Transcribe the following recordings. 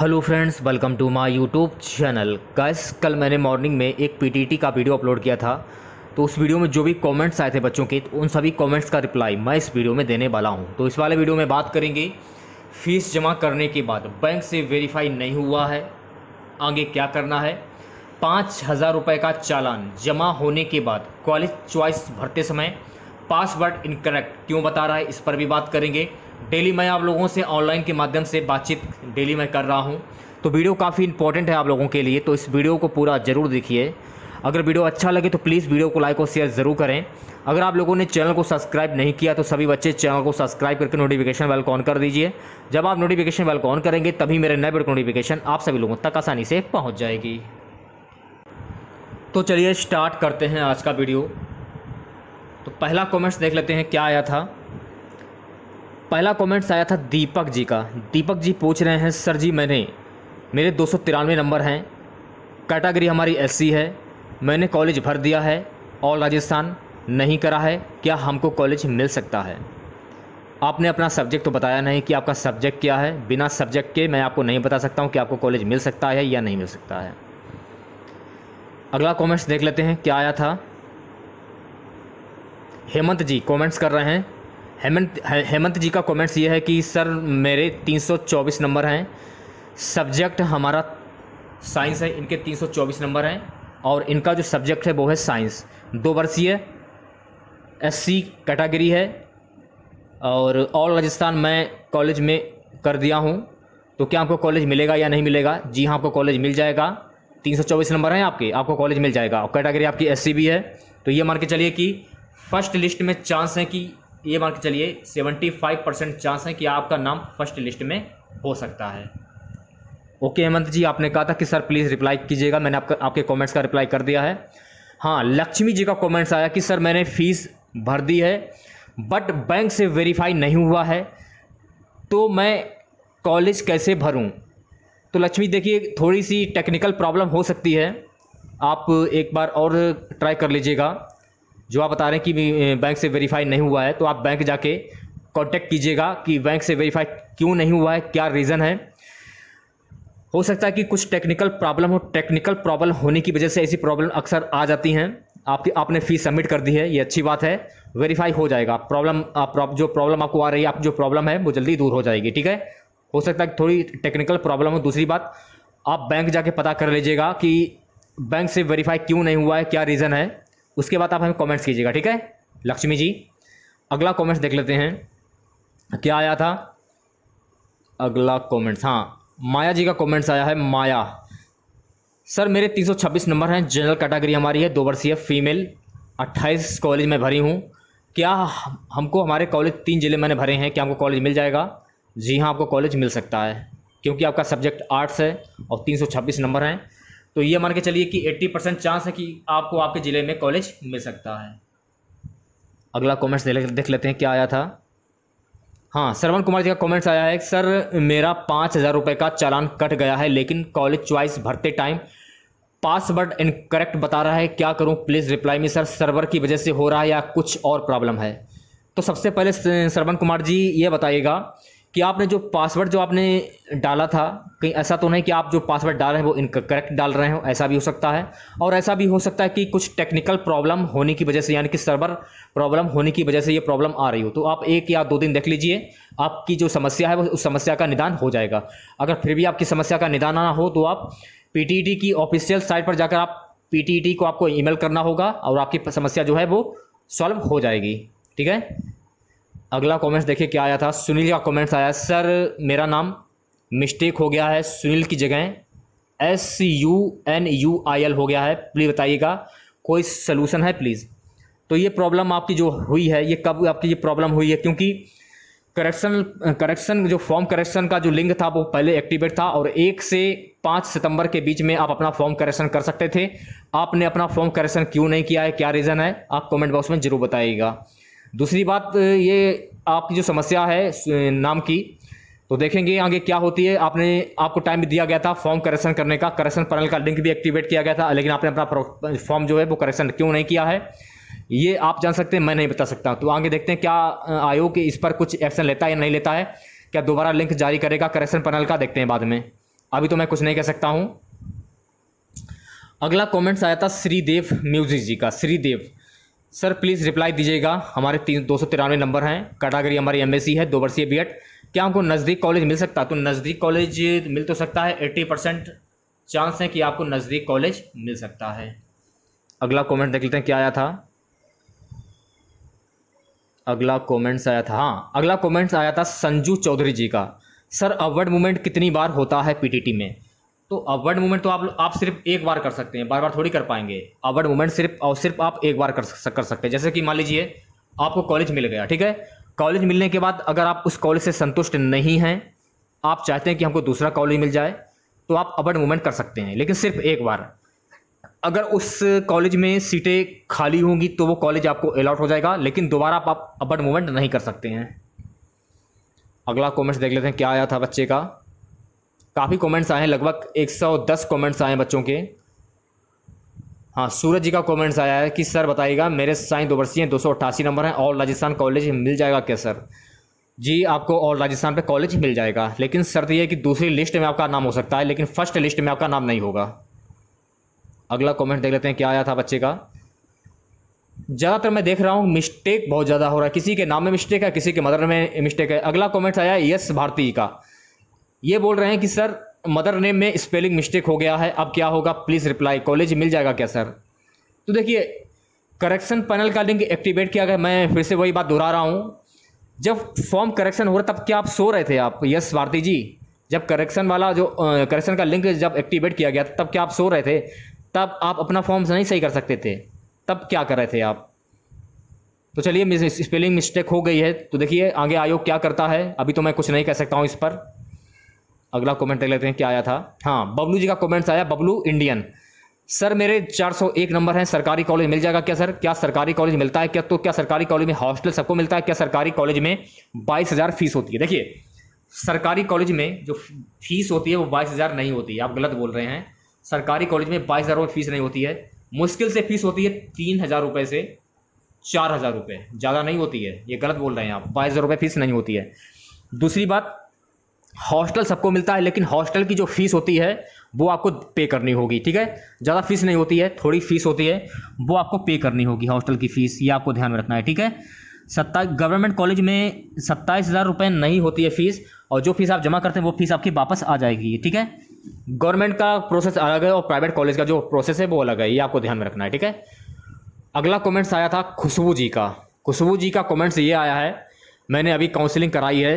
hello friends welcome to my YouTube channel guys कल मैंने morning में एक पीटीटी का वीडियो अपलोड किया था तो उस वीडियो में जो भी कमेंट्स आए थे बच्चों के तो उन सभी कमेंट्स का रिप्लाई मैं इस वीडियो में देने वाला हूं तो इस वाले वीडियो में बात करेंगे फ़ीस जमा करने के बाद बैंक से वेरीफाई नहीं हुआ है आगे क्या करना है पाँच हज़ार रुपये का चालान जमा होने के बाद कॉलेज च्वाइस भरते समय पासवर्ड इनकरेक्ट क्यों बता रहा है इस पर भी बात करेंगे डेली मैं आप लोगों से ऑनलाइन के माध्यम से बातचीत डेली मैं कर रहा हूँ तो वीडियो काफ़ी इंपॉर्टेंट है आप लोगों के लिए तो इस वीडियो को पूरा ज़रूर देखिए अगर वीडियो अच्छा लगे तो प्लीज़ वीडियो को लाइक और शेयर ज़रूर करें अगर आप लोगों ने चैनल को सब्सक्राइब नहीं किया तो सभी बच्चे चैनल को सब्सक्राइब करके नोटिफिकेशन बेल को ऑन कर दीजिए जब आप नोटिफिकेशन बेल को ऑन करेंगे तभी मेरे नए वीडियो नोटिफिकेशन आप सभी लोगों तक आसानी से पहुँच जाएगी तो चलिए स्टार्ट करते हैं आज का वीडियो तो पहला कॉमेंट्स देख लेते हैं क्या आया था पहला कमेंट्स आया था दीपक जी का दीपक जी पूछ रहे हैं सर जी मैंने मेरे दो नंबर हैं कैटागरी हमारी एस है मैंने कॉलेज भर दिया है ऑल राजस्थान नहीं करा है क्या हमको कॉलेज मिल सकता है आपने अपना सब्जेक्ट तो बताया नहीं कि आपका सब्जेक्ट क्या है बिना सब्जेक्ट के मैं आपको नहीं बता सकता हूँ कि आपको कॉलेज मिल सकता है या नहीं मिल सकता है अगला कमेंट्स देख लेते हैं क्या आया था हेमंत जी कमेंट्स कर रहे हैं हेमंत हेमंत जी का कमेंट्स ये है कि सर मेरे 324 नंबर हैं सब्जेक्ट हमारा साइंस है इनके 324 नंबर हैं और इनका जो सब्जेक्ट है वो है साइंस दो वर्षीय एस सी कैटागरी है और ऑल राजस्थान मैं कॉलेज में कर दिया हूँ तो क्या आपको कॉलेज मिलेगा या नहीं मिलेगा जी हाँ आपको कॉलेज मिल जाएगा 324 नंबर हैं आपके आपको कॉलेज मिल जाएगा और कैटागरी आपकी एस भी है तो ये मान के चलिए कि फर्स्ट लिस्ट में चांस है कि ये मान के चलिए 75 परसेंट चांस है कि आपका नाम फर्स्ट लिस्ट में हो सकता है ओके हेमंत जी आपने कहा था कि सर प्लीज़ रिप्लाई कीजिएगा मैंने आपका आपके कमेंट्स का रिप्लाई कर दिया है हाँ लक्ष्मी जी का कमेंट्स आया कि सर मैंने फ़ीस भर दी है बट बैंक से वेरीफाई नहीं हुआ है तो मैं कॉलेज कैसे भरूं तो लक्ष्मी देखिए थोड़ी सी टेक्निकल प्रॉब्लम हो सकती है आप एक बार और ट्राई कर लीजिएगा जो आप बता रहे हैं कि बैंक से वेरीफाई नहीं हुआ है तो आप बैंक जाके कॉन्टैक्ट कीजिएगा कि बैंक से वेरीफाई क्यों नहीं हुआ है क्या रीज़न है हो सकता है कि कुछ टेक्निकल प्रॉब्लम हो टेक्निकल प्रॉब्लम होने की वजह से ऐसी प्रॉब्लम अक्सर आ जाती हैं आपकी आपने फ़ीस सबमिट कर दी है ये अच्छी बात है वेरीफाई हो जाएगा प्रॉब्लम जो प्रॉब्लम आपको आ रही है आप जो प्रॉब्लम है वो जल्दी दूर हो जाएगी ठीक है हो सकता है थोड़ी टेक्निकल प्रॉब्लम हो दूसरी बात आप बैंक जाके पता कर लीजिएगा कि बैंक से वेरीफाई क्यों नहीं हुआ है क्या रीज़न है उसके बाद आप हमें कॉमेंट्स कीजिएगा ठीक है लक्ष्मी जी अगला कॉमेंट्स देख लेते हैं क्या आया था अगला कॉमेंट्स हाँ माया जी का कॉमेंट्स आया है माया सर मेरे 326 नंबर हैं जनरल कैटेगरी हमारी है दो वर्षीय फीमेल 28 कॉलेज में भरी हूँ क्या हमको हमारे कॉलेज तीन ज़िले मैंने भरे हैं क्या हमको कॉलेज मिल जाएगा जी हाँ आपको कॉलेज मिल सकता है क्योंकि आपका सब्जेक्ट आर्ट्स है और 326 नंबर हैं तो ये मान के चलिए कि 80 परसेंट चांस है कि आपको आपके ज़िले में कॉलेज मिल सकता है अगला कमेंट्स देख लेते हैं क्या आया था हाँ श्रवण कुमार जी का कमेंट्स आया है सर मेरा पाँच हज़ार रुपये का चालान कट गया है लेकिन कॉलेज च्वाइस भरते टाइम पासवर्ड इनकरेक्ट बता रहा है क्या करूं प्लीज़ रिप्लाई में सर सर्वर की वजह से हो रहा है या कुछ और प्रॉब्लम है तो सबसे पहले श्रवण कुमार जी ये बताइएगा कि आपने जो पासवर्ड जो आपने डाला था कहीं ऐसा तो नहीं कि आप जो पासवर्ड डाल रहे हैं वो इनका करेक्ट डाल रहे हो ऐसा भी हो सकता है और ऐसा भी हो सकता है कि कुछ टेक्निकल प्रॉब्लम होने की वजह से यानी कि सर्वर प्रॉब्लम होने की वजह से ये प्रॉब्लम आ रही हो तो आप एक या दो दिन देख लीजिए आपकी जो समस्या है वो उस समस्या का निदान हो जाएगा अगर फिर भी आपकी समस्या का निदान ना हो तो आप पी e की ऑफिशियल साइट पर जाकर आप पी e को आपको ई करना होगा और आपकी समस्या जो है वो सॉल्व हो जाएगी ठीक है अगला कमेंट्स देखिए क्या आया था सुनील का कमेंट्स आया सर मेरा नाम मिस्टेक हो गया है सुनील की जगह S U N I L एल हो गया है प्लीज़ बताइएगा कोई सलूशन है प्लीज़ तो ये प्रॉब्लम आपकी जो हुई है ये कब आपकी ये प्रॉब्लम हुई है क्योंकि करेक्शन करेक्शन जो फॉर्म करेक्शन का जो लिंक था वो पहले एक्टिवेट था और एक से पाँच सितंबर के बीच में आप अपना फॉर्म करेक्शन कर सकते थे आपने अपना फॉर्म करेक्शन क्यों नहीं किया है क्या रीज़न है आप कमेंट बॉक्स में जरूर बताइएगा दूसरी बात ये आपकी जो समस्या है नाम की तो देखेंगे आगे क्या होती है आपने आपको टाइम भी दिया गया था फॉर्म करेक्शन करने का करेक्शन पैनल का लिंक भी एक्टिवेट किया गया था लेकिन आपने अपना फॉर्म जो है वो करेक्शन क्यों नहीं किया है ये आप जान सकते हैं मैं नहीं बता सकता तो आगे देखते हैं क्या आयोग इस पर कुछ एक्शन लेता है या नहीं लेता है क्या दोबारा लिंक जारी करेगा करेक्शन पैनल का देखते हैं बाद में अभी तो मैं कुछ नहीं कह सकता हूँ अगला कॉमेंट्स आया था श्रीदेव म्यूजिक जी का श्रीदेव सर प्लीज़ रिप्लाई दीजिएगा हमारे तीन दो सौ तिरानवे नंबर हैं कैटागरी हमारी एम है दो वर्षीय बी क्या हमको नज़दीक कॉलेज मिल सकता है तो नज़दीक कॉलेज मिल तो सकता है एट्टी परसेंट चांस है कि आपको नज़दीक कॉलेज मिल सकता है अगला कमेंट देख लेते हैं क्या आया था अगला कमेंट्स आया था हाँ अगला कमेंट्स आया था संजू चौधरी जी का सर अवर्ड मूवमेंट कितनी बार होता है पी में तो अवर्ड मूवमेंट तो आप आप सिर्फ एक बार कर सकते हैं बार बार थोड़ी कर पाएंगे अवर्ड मूवमेंट सिर्फ और सिर्फ आप एक बार कर कर सकते हैं जैसे कि मान लीजिए आपको कॉलेज मिल गया ठीक है कॉलेज मिलने के बाद अगर आप उस कॉलेज से संतुष्ट नहीं हैं आप चाहते हैं कि हमको दूसरा कॉलेज मिल जाए तो आप अवर्ड मूवमेंट कर सकते हैं लेकिन सिर्फ एक बार अगर उस कॉलेज में सीटें खाली होंगी तो वो कॉलेज आपको अलॉट हो जाएगा लेकिन दोबारा आप अवर्ड मूवमेंट नहीं कर सकते हैं अगला कॉमेंट्स देख लेते हैं क्या आया था बच्चे का काफ़ी कमेंट्स आए हैं लगभग 110 कमेंट्स आए हैं बच्चों के हाँ सूरज जी का कमेंट्स आया है कि सर बताइएगा मेरे साइंस दो वर्षीय दो सौ अट्ठासी नंबर हैं और राजस्थान कॉलेज मिल जाएगा क्या सर जी आपको और राजस्थान पे कॉलेज मिल जाएगा लेकिन शर्त यह कि दूसरी लिस्ट में आपका नाम हो सकता है लेकिन फर्स्ट लिस्ट में आपका नाम नहीं होगा अगला कमेंट देख लेते हैं क्या आया था बच्चे का ज़्यादातर मैं देख रहा हूँ मिस्टेक बहुत ज़्यादा हो रहा है किसी के नाम में मिस्टेक है किसी के मदर में मिस्टेक है अगला कॉमेंट्स आया यस भारती का ये बोल रहे हैं कि सर मदर नेम में स्पेलिंग मिस्टेक हो गया है अब क्या होगा प्लीज़ रिप्लाई कॉलेज मिल जाएगा क्या सर तो देखिए करेक्शन पैनल का लिंक एक्टिवेट किया गया मैं फिर से वही बात दोहरा रहा हूँ जब फॉर्म करेक्शन हो रहा तब क्या आप सो रहे थे आप यस भारती जी जब करेक्शन वाला जो करेक्शन का लिंक जब एक्टिवेट किया गया तब क्या आप सो रहे थे तब आप अपना फॉर्म नहीं सही कर सकते थे तब क्या कर रहे थे आप तो चलिए स्पेलिंग मिस्टेक हो गई है तो देखिए आगे आयोग क्या करता है अभी तो मैं कुछ नहीं कह सकता हूँ इस पर अगला कमेंट देख लेते हैं क्या आया था हाँ बबलू जी का कमेंट्स आया बबलू इंडियन सर मेरे 401 नंबर हैं सरकारी कॉलेज मिल जाएगा क्या सर क्या सरकारी कॉलेज मिलता है क्या तो क्या सरकारी कॉलेज में हॉस्टल सबको मिलता है क्या सरकारी कॉलेज में बाईस हज़ार फीस होती है देखिए सरकारी कॉलेज में जो फीस होती है वो बाईस हज़ार नहीं होती है आप गलत बोल रहे हैं सरकारी कॉलेज में बाईस हज़ार फीस नहीं होती है मुश्किल से फीस होती है तीन हज़ार रुपये से चार हज़ार रुपये ज़्यादा नहीं होती है ये गलत बोल रहे हैं आप बाईस हज़ार रुपये फीस नहीं होती है दूसरी बात हॉस्टल सबको मिलता है लेकिन हॉस्टल की जो फीस होती है वो आपको पे करनी होगी ठीक है ज़्यादा फीस नहीं होती है थोड़ी फीस होती है वो आपको पे करनी होगी हॉस्टल की फ़ीस ये आपको ध्यान में रखना है ठीक है सत्ता गवर्नमेंट कॉलेज में सत्ताईस हज़ार रुपये नहीं होती है फ़ीस और जो फीस आप जमा करते हैं वो फीस आपकी वापस आ जाएगी ठीक है गवर्नमेंट का प्रोसेस अलग है और प्राइवेट कॉलेज का जो प्रोसेस है वो अलग है ये आपको ध्यान में रखना है ठीक है अगला कमेंट्स आया था खुशबू जी का खुशबू जी का कमेंट्स ये आया है मैंने अभी काउंसलिंग कराई है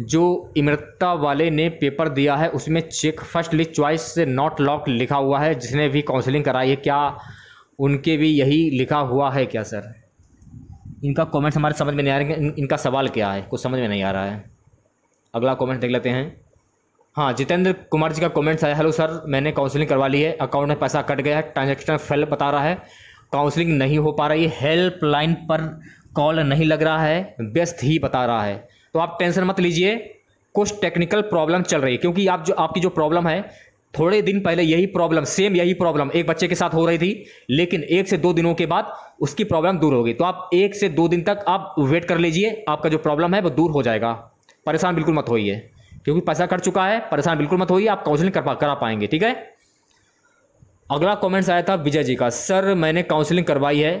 जो इमरता वाले ने पेपर दिया है उसमें चेक फर्स्ट लिस्ट च्वाइस से नॉट लॉक लिखा हुआ है जिसने भी काउंसलिंग कराई है क्या उनके भी यही लिखा हुआ है क्या सर इनका कमेंट्स हमारे समझ में नहीं आ रहा है इनका सवाल क्या है कुछ समझ में नहीं आ रहा है अगला कमेंट देख लेते हैं हाँ जितेंद्र कुमार जी का कमेंट्स आया हेलो सर मैंने काउंसलिंग करवा ली है अकाउंट में पैसा कट गया है ट्रांजेक्शन फेल बता रहा है काउंसलिंग नहीं हो पा रही हेल्पलाइन पर कॉल नहीं लग रहा है व्यस्त ही बता रहा है तो आप टेंशन मत लीजिए कुछ टेक्निकल प्रॉब्लम चल रही है क्योंकि आप जो आपकी जो प्रॉब्लम है थोड़े दिन पहले यही प्रॉब्लम सेम यही प्रॉब्लम एक बच्चे के साथ हो रही थी लेकिन एक से दो दिनों के बाद उसकी प्रॉब्लम दूर होगी तो आप एक से दो दिन तक आप वेट कर लीजिए आपका जो प्रॉब्लम है वो दूर हो जाएगा परेशान बिल्कुल मत होइए क्योंकि पैसा कट चुका है परेशान बिल्कुल मत होइए आप काउंसलिंग कर पा करा पाएंगे ठीक है अगला कमेंट्स आया था विजय जी का सर मैंने काउंसलिंग करवाई है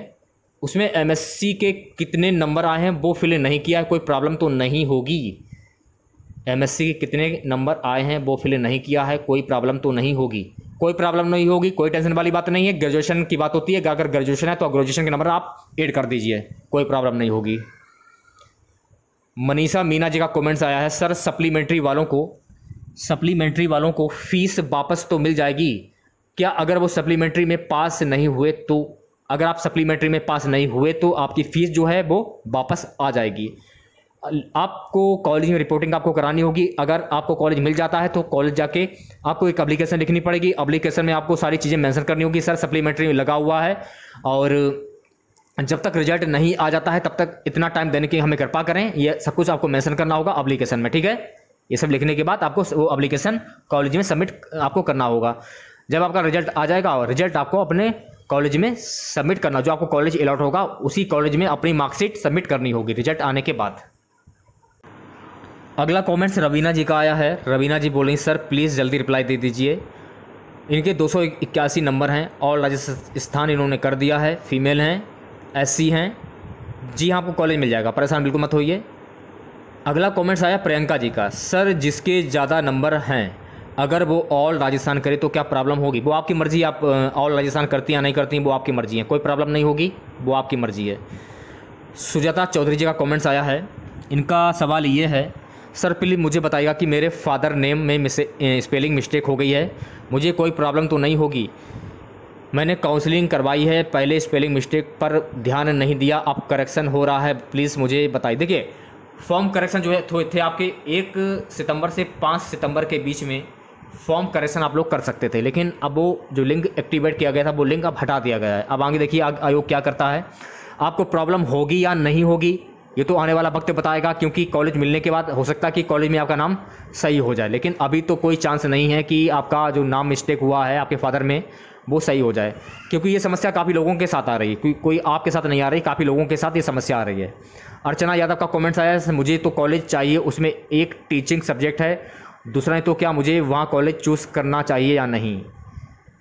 उसमें एम के कितने नंबर आए हैं वो फिल तो नहीं किया है कोई प्रॉब्लम तो नहीं होगी एम के कितने नंबर आए हैं वो फिल नहीं किया है कोई प्रॉब्लम तो नहीं होगी कोई प्रॉब्लम नहीं होगी कोई टेंशन वाली बात नहीं है ग्रेजुएशन की बात होती है अगर ग्रेजुएशन है तो ग्रेजुएशन के नंबर आप एड कर दीजिए कोई प्रॉब्लम नहीं होगी मनीषा मीना जी का कमेंट्स आया है सर सप्लीमेंट्री वालों को सप्लीमेंट्री वालों को फीस वापस तो मिल जाएगी क्या अगर वो सप्लीमेंट्री में पास नहीं हुए तो अगर आप सप्लीमेंट्री में पास नहीं हुए तो आपकी फ़ीस जो है वो वापस आ जाएगी आपको कॉलेज में रिपोर्टिंग आपको करानी होगी अगर आपको कॉलेज मिल जाता है तो कॉलेज जाके आपको एक अप्लीकेशन लिखनी पड़ेगी अप्लीकेशन में आपको सारी चीज़ें मैंसन करनी होगी सर सप्लीमेंट्री में लगा हुआ है और जब तक रिजल्ट नहीं आ जाता है तब तक इतना टाइम देने की हमें कृपा करें यह सब कुछ आपको मैंसन करना होगा अप्लीकेशन में ठीक है ये सब लिखने के बाद आपको वो अप्लीकेशन कॉलेज में सबमिट आपको करना होगा जब आपका रिजल्ट आ जाएगा और रिजल्ट आपको अपने कॉलेज में सबमिट करना जो आपको कॉलेज अलॉट होगा उसी कॉलेज में अपनी मार्कशीट सबमिट करनी होगी रिजल्ट आने के बाद अगला कमेंट्स रवीना जी का आया है रवीना जी बोल रही सर प्लीज़ जल्दी रिप्लाई दे दीजिए इनके दो नंबर हैं और राजस्थान इन्होंने कर दिया है फीमेल हैं एस हैं जी हाँ आपको कॉलेज मिल जाएगा परेशान बिल्कुल मत होइए अगला कमेंट्स आया प्रियंका जी का सर जिसके ज़्यादा नंबर हैं अगर वो ऑल राजस्थान करे तो क्या प्रॉब्लम होगी वो आपकी मर्ज़ी आप ऑल राजस्थान करती या नहीं करती वो आपकी मर्ज़ी है कोई प्रॉब्लम नहीं होगी वो आपकी मर्ज़ी है सुजाता चौधरी जी का कमेंट्स आया है इनका सवाल ये है सर प्लीज़ मुझे बताइएगा कि मेरे फादर नेम में मिसे, स्पेलिंग मिस्टेक हो गई है मुझे कोई प्रॉब्लम तो नहीं होगी मैंने काउंसलिंग करवाई है पहले स्पेलिंग मिस्टेक पर ध्यान नहीं दिया अब करेक्शन हो रहा है प्लीज़ मुझे बताइए देखिए फॉर्म करेक्शन जो है तो थे आपके एक सितंबर से पाँच सितंबर के बीच में फॉर्म करेक्शन आप लोग कर सकते थे लेकिन अब वो जो लिंक एक्टिवेट किया गया था वो लिंक अब हटा दिया गया है अब आगे देखिए आयोग क्या करता है आपको प्रॉब्लम होगी या नहीं होगी ये तो आने वाला वक्त बताएगा क्योंकि कॉलेज मिलने के बाद हो सकता है कि कॉलेज में आपका नाम सही हो जाए लेकिन अभी तो कोई चांस नहीं है कि आपका जो नाम मिस्टेक हुआ है आपके फादर में वो सही हो जाए क्योंकि ये समस्या काफ़ी लोगों के साथ आ रही है कोई आपके साथ नहीं आ रही काफ़ी लोगों के साथ ये समस्या आ रही है अर्चना यादव का कॉमेंट्स आया मुझे तो कॉलेज चाहिए उसमें एक टीचिंग सब्जेक्ट है दूसरा है तो क्या मुझे वहाँ कॉलेज चूज़ करना चाहिए या नहीं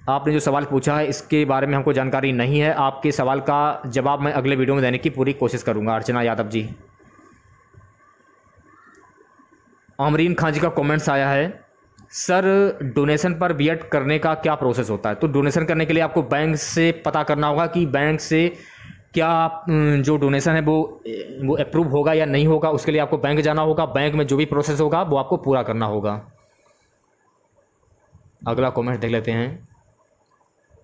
आपने जो सवाल पूछा है इसके बारे में हमको जानकारी नहीं है आपके सवाल का जवाब मैं अगले वीडियो में देने की पूरी कोशिश करूँगा अर्चना यादव जी आमरीन खान जी का कमेंट्स आया है सर डोनेशन पर बी करने का क्या प्रोसेस होता है तो डोनेशन करने के लिए आपको बैंक से पता करना होगा कि बैंक से क्या आप जो डोनेशन है वो वो अप्रूव होगा या नहीं होगा उसके लिए आपको बैंक जाना होगा बैंक में जो भी प्रोसेस होगा वो आपको पूरा करना होगा अगला कमेंट देख लेते हैं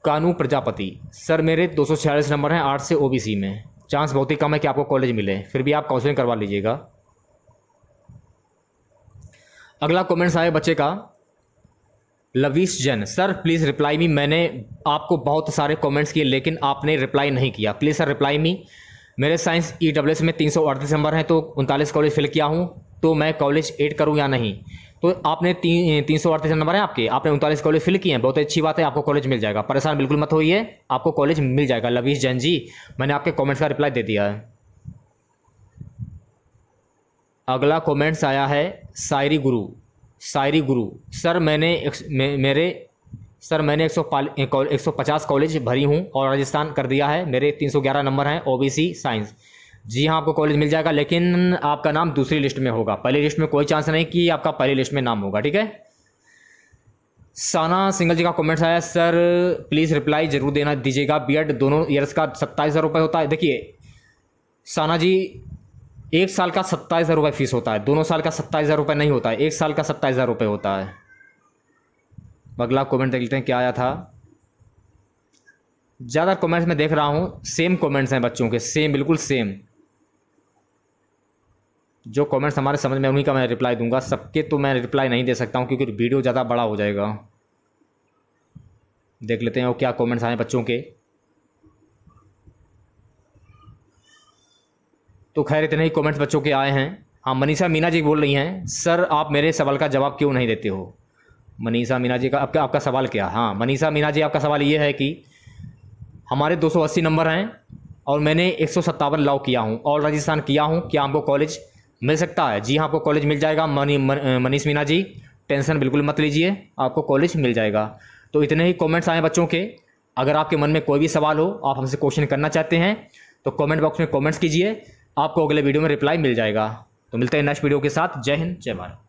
कानू प्रजापति सर मेरे दो नंबर हैं आर्ट से ओ में चांस बहुत ही कम है कि आपको कॉलेज मिले फिर भी आप काउंसलिंग करवा लीजिएगा अगला कमेंट्स आए बच्चे का लवीस जन सर प्लीज़ रिप्लाई मी मैंने आपको बहुत सारे कमेंट्स किए लेकिन आपने रिप्लाई नहीं किया प्लीज़ सर रिप्लाई मी मेरे साइंस ई डब्ल्यू एस में तीन सौ अड़तीस नंबर हैं तो उनतालीस कॉलेज फिल किया हूँ तो मैं कॉलेज एड करूँ या नहीं तो आपने तीन तीन सौ अड़तीस नंबर हैं आपके आपने उनतालीस कॉलेज फिल किए हैं बहुत अच्छी बात है आपको कॉलेज मिल जाएगा परेशान बिल्कुल मत होइए आपको कॉलेज मिल जाएगा लवीस जैन जी मैंने आपके कॉमेंट्स का रिप्लाई दे दिया है अगला कॉमेंट्स आया है सायरी गुरु शायरी गुरु सर मैंने एक, मे, मेरे सर मैंने एक सौ एक सौ पचास कॉलेज भरी हूँ और राजस्थान कर दिया है मेरे तीन सौ ग्यारह नंबर हैं ओबीसी साइंस जी हाँ आपको कॉलेज मिल जाएगा लेकिन आपका नाम दूसरी लिस्ट में होगा पहली लिस्ट में कोई चांस नहीं कि आपका पहली लिस्ट में नाम होगा ठीक है साना सिंगल जी का कॉमेंट्स आया सर प्लीज़ रिप्लाई जरूर देना दीजिएगा बीएड दोनों ईयर्स का सत्ताईस हज़ार रुपये होता है देखिए साना जी एक साल का सत्ताईस हज़ार रुपये फीस होता है दोनों साल का सत्ताईस हज़ार रुपये नहीं होता है एक साल का सत्ताईस हज़ार रुपये होता है अगला कमेंट देख लेते हैं क्या आया था ज़्यादा कमेंट्स में देख रहा हूँ सेम कमेंट्स हैं बच्चों के सेम बिल्कुल सेम जो कमेंट्स हमारे समझ में उन्हीं का मैं रिप्लाई दूंगा सबके तो मैं रिप्लाई नहीं दे सकता हूँ क्योंकि वीडियो ज़्यादा बड़ा हो जाएगा देख लेते हैं वो क्या कॉमेंट्स आए बच्चों के तो खैर इतने ही कमेंट्स बच्चों के आए हैं हाँ मनीषा मीना जी बोल रही हैं सर आप मेरे सवाल का जवाब क्यों नहीं देते हो मनीषा मीना जी का आपका आपका सवाल क्या हाँ मनीषा मीना जी आपका सवाल ये है कि हमारे 280 नंबर हैं और मैंने एक सौ किया हूँ ऑल राजस्थान किया हूँ क्या हमको कॉलेज मिल सकता है जी हाँ आपको कॉलेज मिल जाएगा मनी मनीष मीना जी टेंशन बिल्कुल मत लीजिए आपको कॉलेज मिल जाएगा तो इतने ही कॉमेंट्स आए बच्चों के अगर आपके मन में कोई भी सवाल हो आप हमसे क्वेश्चन करना चाहते हैं तो कमेंट बॉक्स में कमेंट्स कीजिए आपको अगले वीडियो में रिप्लाई मिल जाएगा तो मिलते हैं नेक्स्ट वीडियो के साथ जय हिंद जय भारत